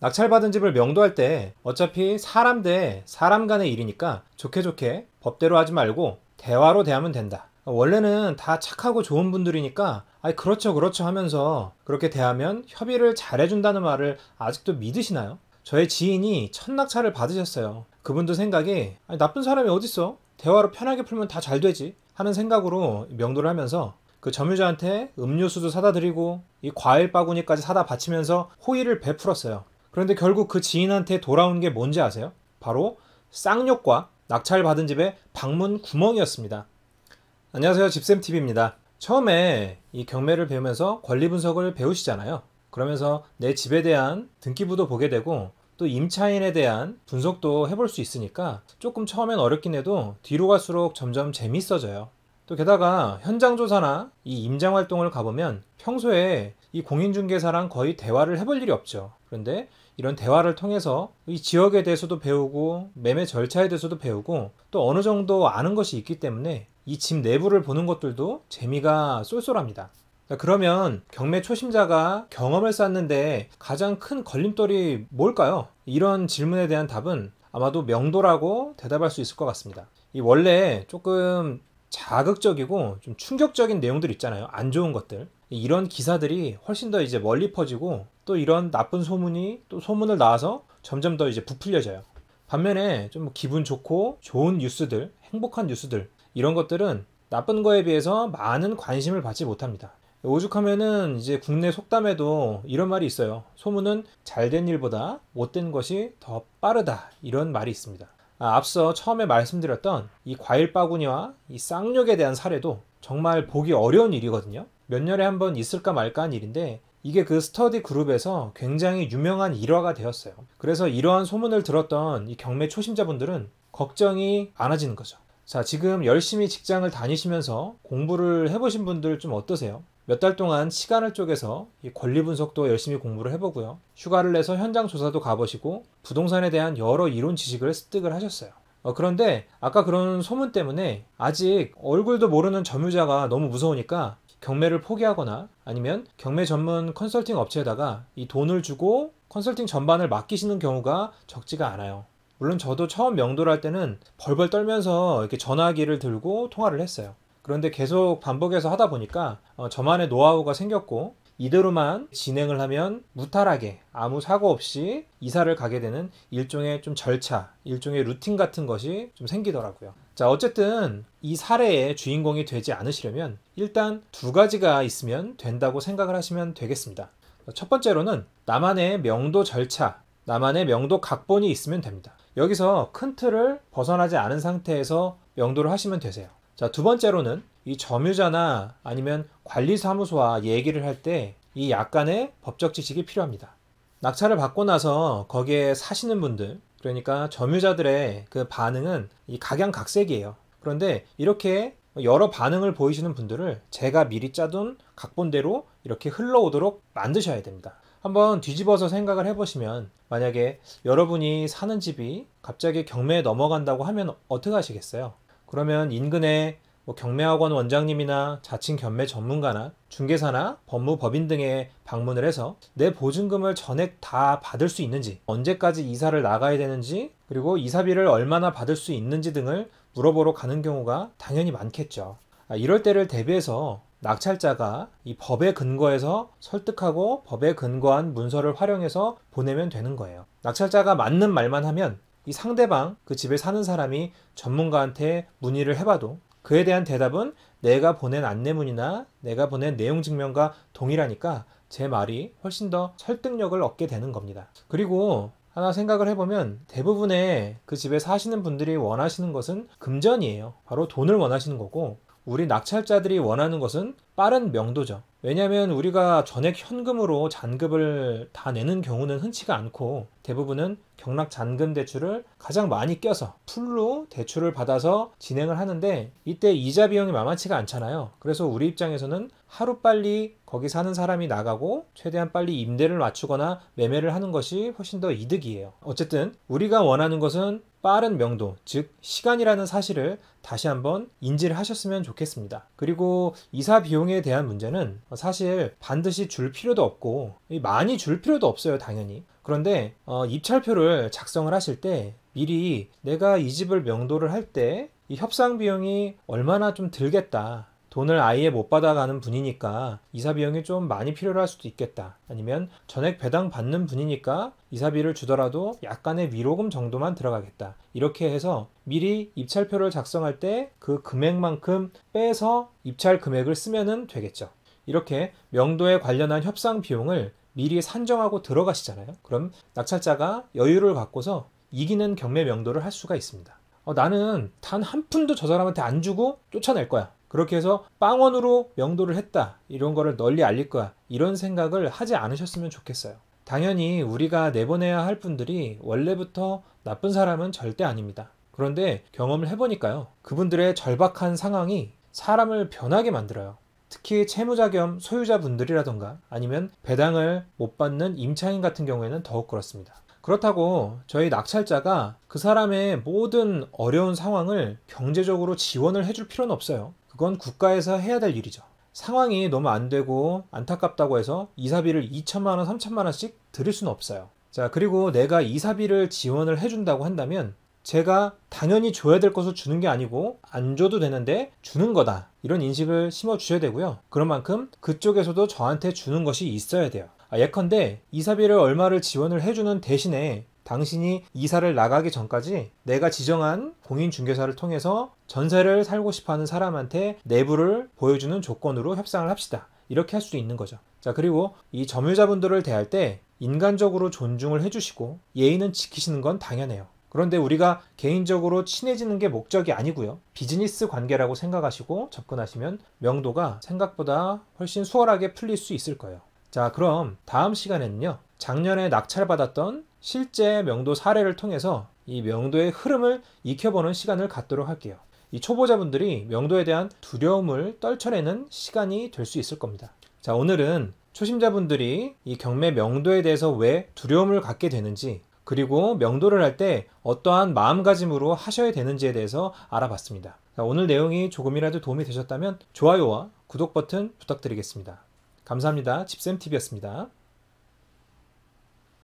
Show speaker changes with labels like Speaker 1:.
Speaker 1: 낙찰받은 집을 명도할 때 어차피 사람 대 사람 간의 일이니까 좋게 좋게 법대로 하지 말고 대화로 대하면 된다. 원래는 다 착하고 좋은 분들이니까 아이 그렇죠 그렇죠 하면서 그렇게 대하면 협의를 잘해준다는 말을 아직도 믿으시나요? 저의 지인이 첫 낙찰을 받으셨어요. 그분도 생각이 아니, 나쁜 사람이 어딨어? 대화로 편하게 풀면 다 잘 되지 하는 생각으로 명도를 하면서 그 점유자한테 음료수도 사다 드리고 이 과일 바구니까지 사다 바치면서 호의를 베풀었어요. 그런데 결국 그 지인한테 돌아온 게 뭔지 아세요? 바로 쌍욕과 낙찰받은 집의 방문 구멍이었습니다. 안녕하세요. 집쌤TV입니다. 처음에 이 경매를 배우면서 권리 분석을 배우시잖아요. 그러면서 내 집에 대한 등기부도 보게 되고 또 임차인에 대한 분석도 해볼 수 있으니까 조금 처음엔 어렵긴 해도 뒤로 갈수록 점점 재밌어져요. 또 게다가 현장 조사나 이 임장 활동을 가보면 평소에 이 공인중개사랑 거의 대화를 해볼 일이 없죠. 그런데 이런 대화를 통해서 이 지역에 대해서도 배우고 매매 절차에 대해서도 배우고 또 어느 정도 아는 것이 있기 때문에 이 집 내부를 보는 것들도 재미가 쏠쏠합니다. 그러면 경매 초심자가 경험을 쌓는데 가장 큰 걸림돌이 뭘까요? 이런 질문에 대한 답은 아마도 명도라고 대답할 수 있을 것 같습니다. 이 원래 조금 자극적이고 좀 충격적인 내용들 있잖아요. 안 좋은 것들. 이런 기사들이 훨씬 더 이제 멀리 퍼지고 또 이런 나쁜 소문이 또 소문을 낳아서 점점 더 이제 부풀려져요. 반면에 좀 기분 좋고 좋은 뉴스들, 행복한 뉴스들 이런 것들은 나쁜 거에 비해서 많은 관심을 받지 못합니다. 오죽하면은 이제 국내 속담에도 이런 말이 있어요. 소문은 잘된 일보다 못된 것이 더 빠르다. 이런 말이 있습니다. 아, 앞서 처음에 말씀드렸던 이 과일 바구니와 이 쌍욕에 대한 사례도 정말 보기 어려운 일이거든요. 몇 년에 한 번 있을까 말까 한 일인데 이게 그 스터디 그룹에서 굉장히 유명한 일화가 되었어요. 그래서 이러한 소문을 들었던 이 경매 초심자분들은 걱정이 많아지는 거죠. 자, 지금 열심히 직장을 다니시면서 공부를 해보신 분들 좀 어떠세요? 몇달 동안 시간을 쪼개서 권리 분석도 열심히 공부를 해보고요. 휴가를 내서 현장 조사도 가보시고 부동산에 대한 여러 이론 지식을 습득을 하셨어요. 어, 그런데 아까 그런 소문 때문에 아직 얼굴도 모르는 점유자가 너무 무서우니까 경매를 포기하거나 아니면 경매 전문 컨설팅 업체에다가 이 돈을 주고 컨설팅 전반을 맡기시는 경우가 적지가 않아요. 물론 저도 처음 명도를 할 때는 벌벌 떨면서 이렇게 전화기를 들고 통화를 했어요. 그런데 계속 반복해서 하다 보니까 어, 저만의 노하우가 생겼고 이대로만 진행을 하면 무탈하게 아무 사고 없이 이사를 가게 되는 일종의 좀 절차, 일종의 루틴 같은 것이 좀 생기더라고요. 자, 어쨌든 이 사례의 주인공이 되지 않으시려면 일단 두 가지가 있으면 된다고 생각을 하시면 되겠습니다. 첫 번째로는 나만의 명도 절차, 나만의 명도 각본이 있으면 됩니다. 여기서 큰 틀을 벗어나지 않은 상태에서 명도를 하시면 되세요. 자, 두 번째로는 이 점유자나 아니면 관리사무소와 얘기를 할 때 이 약간의 법적 지식이 필요합니다. 낙찰을 받고 나서 거기에 사시는 분들, 그러니까 점유자들의 그 반응은 이 각양각색이에요. 그런데 이렇게 여러 반응을 보이시는 분들을 제가 미리 짜둔 각본대로 이렇게 흘러오도록 만드셔야 됩니다. 한번 뒤집어서 생각을 해보시면 만약에 여러분이 사는 집이 갑자기 경매에 넘어간다고 하면 어떻게 하시겠어요? 그러면 인근에 뭐 경매학원 원장님이나 자칭 경매 전문가나 중개사나 법무법인 등에 방문을 해서 내 보증금을 전액 다 받을 수 있는지, 언제까지 이사를 나가야 되는지, 그리고 이사비를 얼마나 받을 수 있는지 등을 물어보러 가는 경우가 당연히 많겠죠. 아, 이럴 때를 대비해서 낙찰자가 이 법에 근거해서 설득하고 법에 근거한 문서를 활용해서 보내면 되는 거예요. 낙찰자가 맞는 말만 하면 이 상대방 그 집에 사는 사람이 전문가한테 문의를 해봐도 그에 대한 대답은 내가 보낸 안내문이나 내가 보낸 내용 증명과 동일하니까 제 말이 훨씬 더 설득력을 얻게 되는 겁니다. 그리고 하나 생각을 해보면 대부분의 그 집에 사시는 분들이 원하시는 것은 금전이에요. 바로 돈을 원하시는 거고 우리 낙찰자들이 원하는 것은 빠른 명도죠. 왜냐하면 우리가 전액 현금으로 잔금을다 내는 경우는 흔치가 않고 대부분은 경락 잔금 대출을 가장 많이 껴서 풀로 대출을 받아서 진행을 하는데 이때 이자 비용이 만만치가 않잖아요. 그래서 우리 입장에서는 하루빨리 거기 사는 사람이 나가고 최대한 빨리 임대를 맞추거나 매매를 하는 것이 훨씬 더 이득이에요. 어쨌든 우리가 원하는 것은 빠른 명도, 즉 시간이라는 사실을 다시 한번 인지를 하셨으면 좋겠습니다. 그리고 이사 비용에 대한 문제는 사실 반드시 줄 필요도 없고 많이 줄 필요도 없어요, 당연히. 그런데 어, 입찰표를 작성을 하실 때 미리 내가 이 집을 명도를 할때이 협상 비용이 얼마나 좀 들겠다. 돈을 아예 못 받아가는 분이니까 이사 비용이 좀 많이 필요할 로 수도 있겠다. 아니면 전액 배당 받는 분이니까 이사비를 주더라도 약간의 위로금 정도만 들어가겠다. 이렇게 해서 미리 입찰표를 작성할 때 그 금액만큼 빼서 입찰 금액을 쓰면 되겠죠. 이렇게 명도에 관련한 협상 비용을 미리 산정하고 들어가시잖아요. 그럼 낙찰자가 여유를 갖고서 이기는 경매 명도를 할 수가 있습니다. 어, 나는 단 한 푼도 저 사람한테 안 주고 쫓아낼 거야. 그렇게 해서 빵원으로 명도를 했다. 이런 거를 널리 알릴 거야. 이런 생각을 하지 않으셨으면 좋겠어요. 당연히 우리가 내보내야 할 분들이 원래부터 나쁜 사람은 절대 아닙니다. 그런데 경험을 해보니까요. 그분들의 절박한 상황이 사람을 변하게 만들어요. 특히 채무자 겸 소유자분들이라던가 아니면 배당을 못 받는 임차인 같은 경우에는 더욱 그렇습니다. 그렇다고 저희 낙찰자가 그 사람의 모든 어려운 상황을 경제적으로 지원을 해줄 필요는 없어요. 그건 국가에서 해야 될 일이죠. 상황이 너무 안 되고 안타깝다고 해서 이사비를 2천만 원, 3천만 원씩 드릴 수는 없어요. 자, 그리고 내가 이사비를 지원을 해준다고 한다면 제가 당연히 줘야 될 것을 주는 게 아니고 안 줘도 되는데 주는 거다. 이런 인식을 심어 주셔야 되고요. 그런 만큼 그쪽에서도 저한테 주는 것이 있어야 돼요. 아, 예컨대 이사비를 얼마를 지원을 해주는 대신에 당신이 이사를 나가기 전까지 내가 지정한 공인중개사를 통해서 전세를 살고 싶어 하는 사람한테 내부를 보여주는 조건으로 협상을 합시다. 이렇게 할수도 있는 거죠. 자, 그리고 이 점유자분들을 대할 때 인간적으로 존중을 해주시고 예의는 지키시는 건 당연해요. 그런데 우리가 개인적으로 친해지는 게 목적이 아니고요. 비즈니스 관계라고 생각하시고 접근하시면 명도가 생각보다 훨씬 수월하게 풀릴 수 있을 거예요. 자, 그럼 다음 시간에는요. 작년에 낙찰받았던 실제 명도 사례를 통해서 이 명도의 흐름을 익혀보는 시간을 갖도록 할게요. 이 초보자분들이 명도에 대한 두려움을 떨쳐내는 시간이 될 수 있을 겁니다. 자, 오늘은 초심자분들이 이 경매 명도에 대해서 왜 두려움을 갖게 되는지, 그리고 명도를 할 때 어떠한 마음가짐으로 하셔야 되는지에 대해서 알아봤습니다. 자, 오늘 내용이 조금이라도 도움이 되셨다면 좋아요와 구독 버튼 부탁드리겠습니다. 감사합니다. 집쌤TV였습니다.